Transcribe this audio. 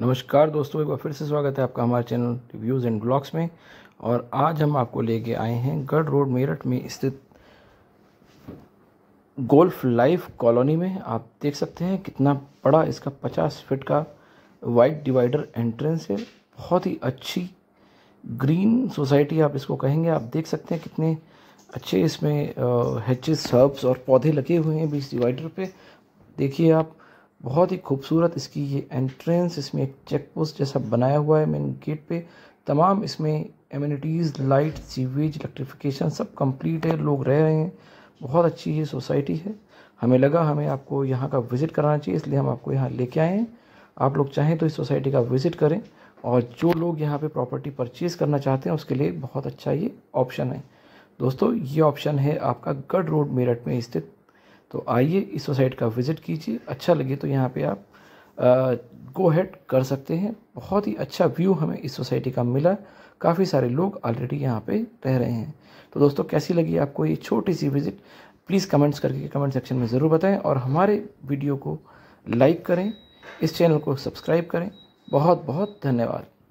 नमस्कार दोस्तों एक बार फिर से स्वागत है आपका हमारे चैनल रिव्यूज़ एंड ब्लॉग्स में और आज हम आपको लेके आए हैं गढ़ रोड मेरठ में स्थित गोल्फ लाइफ कॉलोनी में आप देख सकते हैं कितना बड़ा इसका 50 फीट का वाइट डिवाइडर एंट्रेंस है बहुत ही अच्छी ग्रीन सोसाइटी आप इसको कहेंगे आप देख सकते हैं कितने अच्छे इसमें हेचिस सर्ब्स और पौधे लगे हुए हैं बीच डिवाइडर पे देखिए आप बहुत ही खूबसूरत इसकी ये एंट्रेंस इसमें एक चेक पोस्ट जैसा बनाया हुआ है मेन गेट पे तमाम इसमें एम्यूनिटीज़ लाइट सीवेज इलेक्ट्रिफिकेशन सब कंप्लीट है लोग रह रहे हैं बहुत अच्छी ये सोसाइटी है हमें लगा हमें आपको यहाँ का विज़िट कराना चाहिए इसलिए हम आपको यहाँ लेके आए हैं आप लोग चाहें तो इस सोसाइटी का विज़िट करें और जो लोग यहाँ पे प्रॉपर्टी परचेज़ करना चाहते हैं उसके लिए बहुत अच्छा ये ऑप्शन है दोस्तों ये ऑप्शन है आपका गढ़ रोड मेरठ में स्थित तो आइए इस वेबसाइट का विज़िट कीजिए अच्छा लगे तो यहाँ पे आप गो हेड कर सकते हैं बहुत ही अच्छा व्यू हमें इस सोसाइटी का मिला काफ़ी सारे लोग ऑलरेडी यहाँ पे रह रहे हैं तो दोस्तों कैसी लगी आपको ये छोटी सी विज़िट प्लीज़ कमेंट्स करके कमेंट सेक्शन में ज़रूर बताएं और हमारे वीडियो को लाइक करें इस चैनल को सब्सक्राइब करें बहुत बहुत धन्यवाद